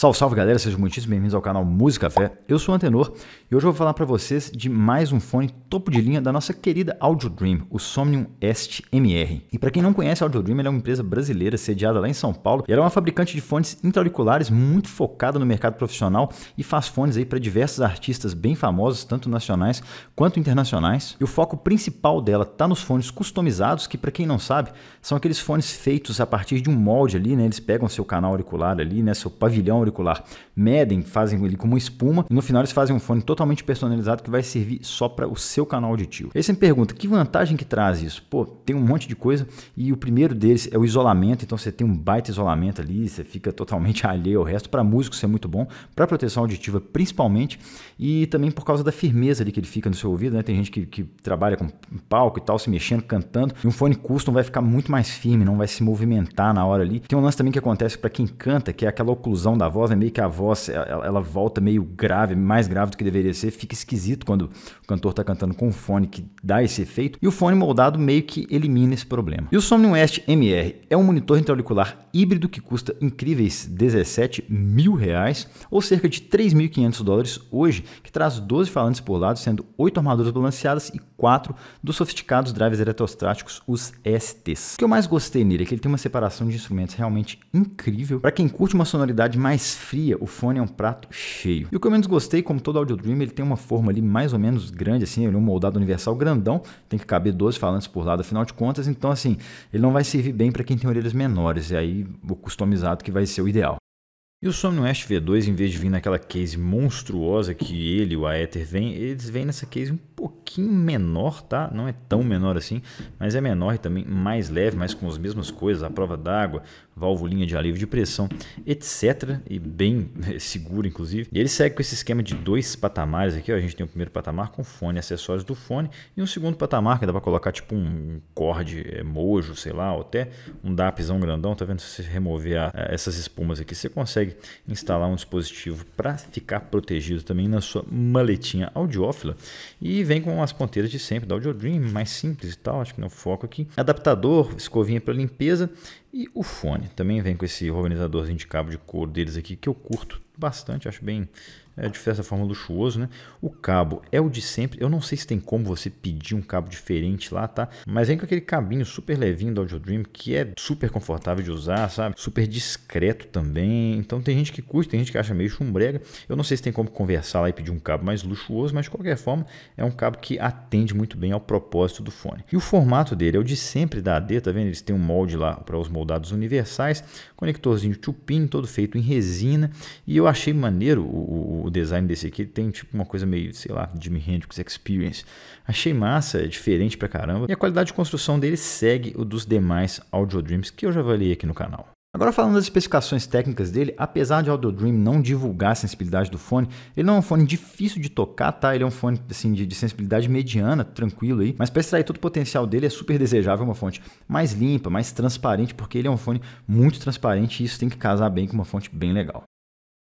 Salve, salve galera, sejam muitíssimo bem-vindos ao canal Música Fé. Eu sou o Antenor e hoje eu vou falar para vocês de mais um fone topo de linha da nossa querida Audio Dream, o Somnium Est MR. E para quem não conhece, a Audio Dream é uma empresa brasileira sediada lá em São Paulo e ela é uma fabricante de fones intraauriculares muito focada no mercado profissional e faz fones aí para diversos artistas bem famosos, tanto nacionais quanto internacionais. E o foco principal dela tá nos fones customizados, que para quem não sabe, são aqueles fones feitos a partir de um molde ali, né? Eles pegam seu canal auricular ali, né, seu pavilhão auricular. Medem, fazem ele como espuma e no final eles fazem um fone totalmente personalizado que vai servir só para o seu canal auditivo. Aí você me pergunta, que vantagem que traz isso? Pô, tem um monte de coisa e o primeiro deles é o isolamento, então você tem um baita isolamento ali, você fica totalmente alheio ao resto. Para músicos é muito bom, para proteção auditiva principalmente e também por causa da firmeza ali que ele fica no seu ouvido, né? Tem gente que, que trabalha com palco e tal, se mexendo, cantando, e um fone custom vai ficar muito mais firme, não vai se movimentar na hora ali. Tem um lance também que acontece para quem canta, que é aquela oclusão da voz voz, né? meio que a voz ela, ela, volta meio grave, mais grave do que deveria ser, fica esquisito quando o cantor está cantando com um fone que dá esse efeito, e o fone moldado meio que elimina esse problema. E o Somnium West MR é um monitor intraauricular híbrido que custa incríveis 17 mil reais, ou cerca de 3.500 dólares hoje, que traz 12 falantes por lado, sendo 8 armaduras balanceadas e 4 dos sofisticados drives eletrostáticos, os STs. O que eu mais gostei nele é que ele tem uma separação de instrumentos realmente incrível, para quem curte uma sonoridade mais esfria, o fone é um prato cheio. E o que eu menos gostei, como todo Audio Dream, ele tem uma forma ali mais ou menos grande, assim, ele é um moldado universal grandão, tem que caber 12 falantes por lado, afinal de contas, então assim, ele não vai servir bem para quem tem orelhas menores, e aí o customizado que vai ser o ideal. E o Somniwest V2, em vez de vir naquela case monstruosa que ele e o Aether vem, eles vêm nessa case um pouquinho pouquinho menor, tá? Não é tão menor assim, mas é menor e também mais leve, mas com as mesmas coisas, a prova d'água, válvulinha de alívio de pressão, etc. E bem seguro, inclusive. E ele segue com esse esquema de dois patamares aqui, ó. A gente tem o primeiro patamar com fone, acessórios do fone, e um segundo patamar que dá para colocar tipo um cord é, mojo, sei lá, ou até um DAPzão grandão, tá vendo? Se você remover a, a, essas espumas aqui, você consegue instalar um dispositivo para ficar protegido também na sua maletinha audiófila e vem com as ponteiras de sempre da Audio Dream, mais simples e tal, acho que não foco aqui. Adaptador, escovinha para limpeza e o fone. Também vem com esse organizadorzinho de cabo de couro deles aqui que eu curto bastante, acho bem é de certa forma luxuoso, né? O cabo é o de sempre. Eu não sei se tem como você pedir um cabo diferente lá, tá? Mas vem com aquele cabinho super levinho do Audio Dream, que é super confortável de usar, sabe? Super discreto também. Então tem gente que curte, tem gente que acha meio chumbrega. Eu não sei se tem como conversar lá e pedir um cabo mais luxuoso, mas de qualquer forma é um cabo que atende muito bem ao propósito do fone. E o formato dele é o de sempre da AD, tá vendo? Eles têm um molde lá para os moldados universais, conectorzinho tupim, todo feito em resina. E eu achei maneiro o o design desse aqui tem tipo uma coisa meio, sei lá, Jimi Hendrix Experience. Achei massa, é diferente pra caramba. E a qualidade de construção dele segue o dos demais Audio Dreams que eu já avaliei aqui no canal. Agora falando das especificações técnicas dele, apesar de Audio Dream não divulgar a sensibilidade do fone, ele não é um fone difícil de tocar, tá? Ele é um fone assim, de, de sensibilidade mediana, tranquilo aí, mas para extrair todo o potencial dele é super desejável é uma fonte mais limpa, mais transparente, porque ele é um fone muito transparente e isso tem que casar bem com uma fonte bem legal.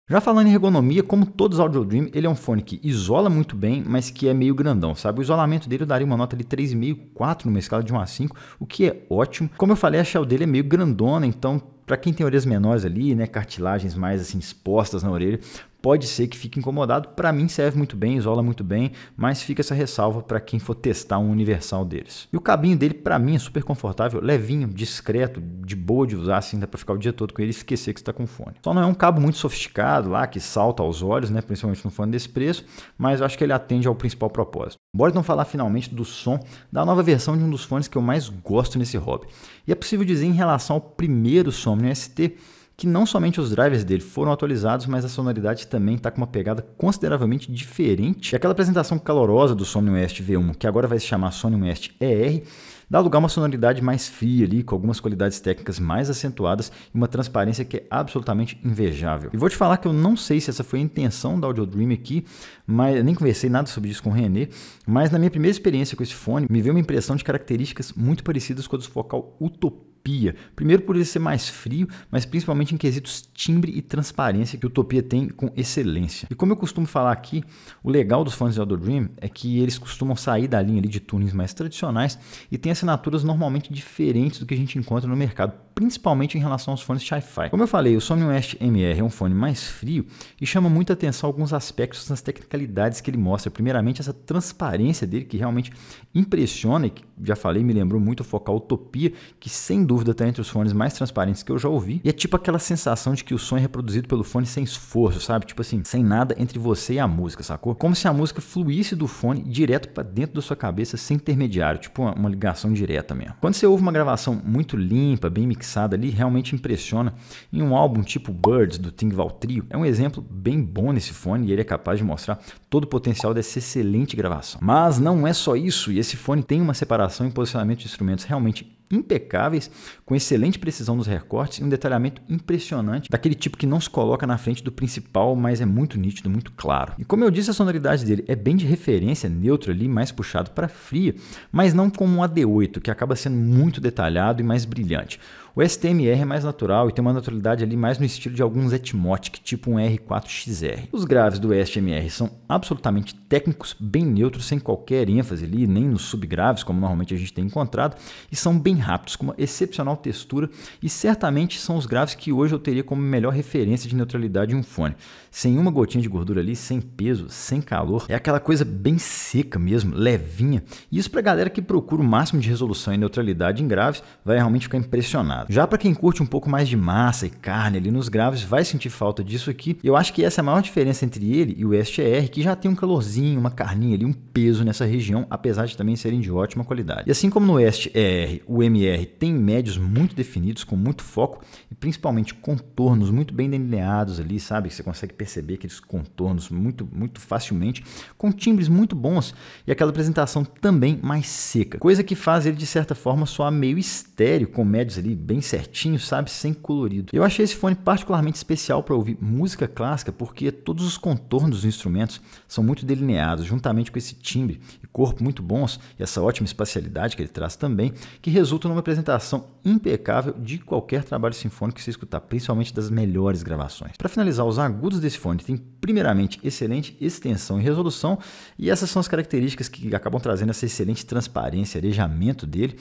Já falando em ergonomia, como todos os Audio Dream, ele é um fone que isola muito bem, mas que é meio grandão, sabe? O isolamento dele eu daria uma nota de 3,5, 4 numa escala de 1 a 5, o que é ótimo. Como eu falei, a shell dele é meio grandona, então para quem tem orelhas menores ali, né, cartilagens mais assim expostas na orelha, pode ser que fique incomodado. Para mim serve muito bem, isola muito bem, mas fica essa ressalva para quem for testar um universal deles. E o cabinho dele para mim é super confortável, levinho, discreto, de boa de usar, assim dá para ficar o dia todo com ele e esquecer que está com fone. Só não é um cabo muito sofisticado lá que salta aos olhos, né, principalmente no fone desse preço, mas eu acho que ele atende ao principal propósito. Bora então falar finalmente do som da nova versão de um dos fones que eu mais gosto nesse hobby. E é possível dizer em relação ao primeiro Somnium né, ST que não somente os drivers dele foram atualizados, mas a sonoridade também está com uma pegada consideravelmente diferente. E aquela apresentação calorosa do Sony West V1, que agora vai se chamar Sony West ER, dá lugar a uma sonoridade mais fria ali, com algumas qualidades técnicas mais acentuadas e uma transparência que é absolutamente invejável. E vou te falar que eu não sei se essa foi a intenção da Audio Dream aqui, mas nem conversei nada sobre isso com o René, mas na minha primeira experiência com esse fone, me veio uma impressão de características muito parecidas com a do focal Utopia Utopia. Primeiro por ele ser mais frio, mas principalmente em quesitos timbre e transparência que Utopia tem com excelência. E como eu costumo falar aqui, o legal dos fãs de Elder Dream é que eles costumam sair da linha de tunings mais tradicionais e tem assinaturas normalmente diferentes do que a gente encontra no mercado principalmente em relação aos fones Hi-Fi. Como eu falei, o Sony West MR é um fone mais frio e chama muita atenção alguns aspectos nas tecnicalidades que ele mostra. Primeiramente, essa transparência dele que realmente impressiona e que, já falei, me lembrou muito o Focal Utopia, que sem dúvida está entre os fones mais transparentes que eu já ouvi. E é tipo aquela sensação de que o som é reproduzido pelo fone sem esforço, sabe? Tipo assim, sem nada entre você e a música, sacou? Como se a música fluísse do fone direto para dentro da sua cabeça sem intermediário, tipo uma, uma ligação direta mesmo. Quando você ouve uma gravação muito limpa, bem mixada, mixada ali realmente impressiona. Em um álbum tipo Birds, do Thingval Trio, é um exemplo bem bom nesse fone e ele é capaz de mostrar todo o potencial dessa excelente gravação. Mas não é só isso, e esse fone tem uma separação e posicionamento de instrumentos realmente impecáveis, com excelente precisão nos recortes e um detalhamento impressionante, daquele tipo que não se coloca na frente do principal, mas é muito nítido, muito claro. E como eu disse, a sonoridade dele é bem de referência, neutra ali, mais puxado para fria, mas não como um AD8, que acaba sendo muito detalhado e mais brilhante. O STMR é mais natural e tem uma naturalidade ali mais no estilo de alguns Etmotic, tipo um R4XR. Os graves do STMR são absolutamente técnicos, bem neutros, sem qualquer ênfase ali, nem nos subgraves, como normalmente a gente tem encontrado, e são bem rápidos, com uma excepcional textura e certamente são os graves que hoje eu teria como melhor referência de neutralidade em um fone. Sem uma gotinha de gordura ali, sem peso, sem calor. É aquela coisa bem seca mesmo, levinha. E isso pra galera que procura o máximo de resolução e neutralidade em graves, vai realmente ficar impressionado. Já para quem curte um pouco mais de massa e carne ali nos graves, vai sentir falta disso aqui. Eu acho que essa é a maior diferença entre ele e o STR, que já tem um calorzinho, uma carninha ali, um peso nessa região, apesar de também serem de ótima qualidade. E assim como no STR, o MR tem médios muito definidos, com muito foco e principalmente contornos muito bem delineados ali, sabe? Você consegue perceber aqueles contornos muito, muito facilmente, com timbres muito bons e aquela apresentação também mais seca, coisa que faz ele de certa forma soar meio estéreo, com médios ali bem certinhos, sabe? Sem colorido. Eu achei esse fone particularmente especial para ouvir música clássica porque todos os contornos dos instrumentos são muito delineados, juntamente com esse timbre e corpo muito bons e essa ótima espacialidade que ele traz também, que resulta resulta numa apresentação impecável de qualquer trabalho sinfônico que você escutar, principalmente das melhores gravações. Para finalizar, os agudos desse fone têm primeiramente excelente extensão e resolução, e essas são as características que acabam trazendo essa excelente transparência, arejamento dele.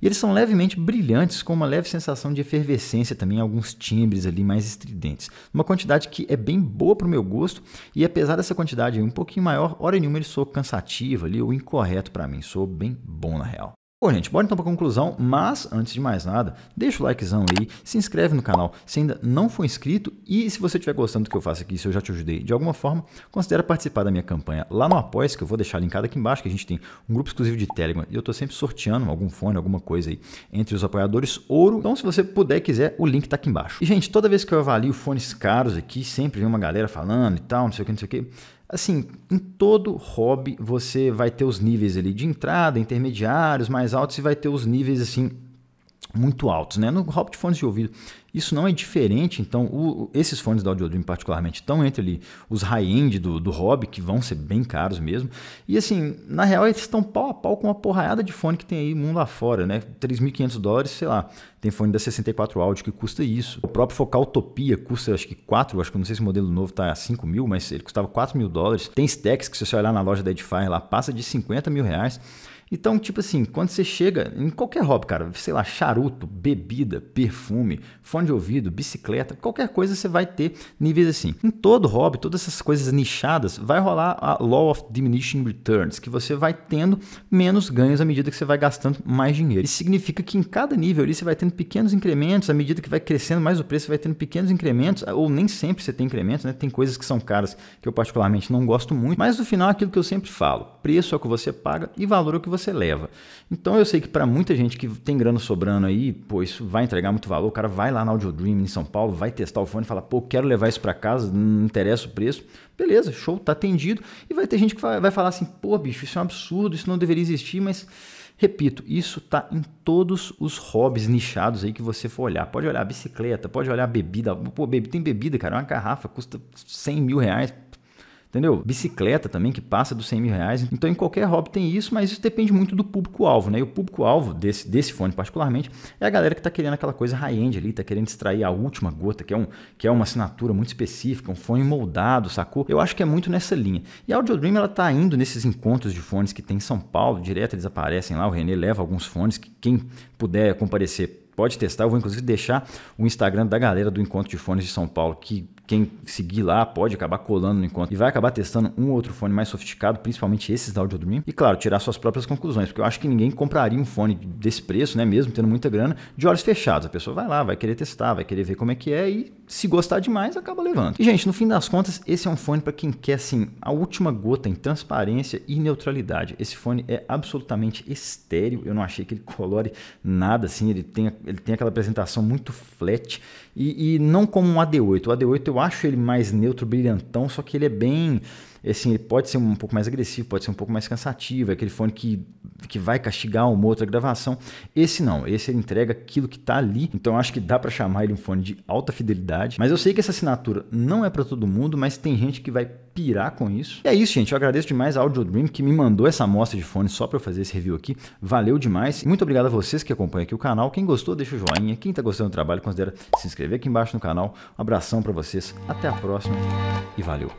E eles são levemente brilhantes, com uma leve sensação de efervescência também, alguns timbres ali mais estridentes. Uma quantidade que é bem boa para o meu gosto, e apesar dessa quantidade um pouquinho maior, hora nenhuma ele soa cansativo ali ou incorreto para mim, soa bem bom na real. Bom, gente, bora então para a conclusão, mas antes de mais nada, deixa o likezão aí, se inscreve no canal se ainda não for inscrito e se você estiver gostando do que eu faço aqui, se eu já te ajudei de alguma forma, considera participar da minha campanha lá no Apoia, que eu vou deixar linkado aqui embaixo, que a gente tem um grupo exclusivo de Telegram e eu estou sempre sorteando algum fone, alguma coisa aí entre os apoiadores ouro. Então, se você puder quiser, o link está aqui embaixo. E, gente, toda vez que eu avalio fones caros aqui, sempre vem uma galera falando e tal, não sei o que, não sei o que. Assim, em todo hobby você vai ter os níveis ali de entrada, intermediários, mais altos e vai ter os níveis assim muito altos, né? No hop de fones de ouvido, isso não é diferente. Então, o, esses fones da Audio Dream particularmente estão entre ali os high-end do, do hobby, que vão ser bem caros mesmo. E assim, na real, eles estão pau a pau com uma porraiada de fone que tem aí mundo afora, né? 3.500 dólares, sei lá. Tem fone da 64 áudio que custa isso. O próprio Focal Utopia custa, acho que 4, acho que não sei se o modelo novo tá 5 mil, mas ele custava 4 mil dólares. Tem stacks que se você olhar na loja da Edifier lá, passa de 50 mil reais. Então, tipo assim, quando você chega em qualquer hobby, cara, sei lá, charuto, bebida, perfume, fone de ouvido, bicicleta, qualquer coisa você vai ter níveis assim. Em todo hobby, todas essas coisas nichadas, vai rolar a Law of Diminishing Returns, que você vai tendo menos ganhos à medida que você vai gastando mais dinheiro. Isso significa que em cada nível ali você vai tendo pequenos incrementos, à medida que vai crescendo mais o preço, você vai tendo pequenos incrementos, ou nem sempre você tem incrementos, né? Tem coisas que são caras que eu particularmente não gosto muito, mas no final aquilo que eu sempre falo, preço é o que você paga e valor é o que você você leva. Então eu sei que para muita gente que tem grana sobrando aí, pô, isso vai entregar muito valor. O cara vai lá na Audio Dream em São Paulo, vai testar o fone e fala, pô, quero levar isso para casa, não interessa o preço. Beleza, show, tá atendido. E vai ter gente que vai falar assim, pô, bicho, isso é um absurdo, isso não deveria existir, mas Repito, isso está em todos os hobbies nichados aí que você for olhar. Pode olhar bicicleta, pode olhar bebida. Pô, tem bebida, cara. É uma garrafa custa 100 mil reais entendeu? Bicicleta também, que passa dos 100 mil reais. Então, em qualquer hobby tem isso, mas isso depende muito do público-alvo, né? E o público-alvo desse, desse fone, particularmente, é a galera que está querendo aquela coisa high-end ali, está querendo extrair a última gota, que é, um, que é uma assinatura muito específica, um fone moldado, sacou? Eu acho que é muito nessa linha. E a Audio Dream, ela tá indo nesses encontros de fones que tem em São Paulo, direto eles aparecem lá, o Renê leva alguns fones, que quem puder comparecer pode testar. Eu vou inclusive deixar o Instagram da galera do Encontro de Fones de São Paulo, que quem seguir lá pode acabar colando no encontro e vai acabar testando um outro fone mais sofisticado, principalmente esses da Audio Dream. E claro, tirar suas próprias conclusões, porque eu acho que ninguém compraria um fone desse preço, né, mesmo tendo muita grana, de olhos fechados. A pessoa vai lá, vai querer testar, vai querer ver como é que é e se gostar demais, acaba levando. E, gente, no fim das contas, esse é um fone para quem quer, assim, a última gota em transparência e neutralidade. Esse fone é absolutamente estéreo. Eu não achei que ele colore nada, assim. Ele tem, ele tem aquela apresentação muito flat. E, e não como um AD8. O AD8 eu acho ele mais neutro, brilhantão, só que ele é bem assim, ele pode ser um pouco mais agressivo, pode ser um pouco mais cansativo, é aquele fone que, que vai castigar uma outra gravação. Esse não, esse ele entrega aquilo que está ali, então acho que dá para chamar ele um fone de alta fidelidade. Mas eu sei que essa assinatura não é para todo mundo, mas tem gente que vai pirar com isso. E é isso, gente. Eu agradeço demais a Audio Dream que me mandou essa amostra de fone só para eu fazer esse review aqui. Valeu demais. Muito obrigado a vocês que acompanham aqui o canal. Quem gostou, deixa o joinha. Quem está gostando do trabalho, considera se inscrever aqui embaixo no canal. Um abração para vocês. Até a próxima e valeu.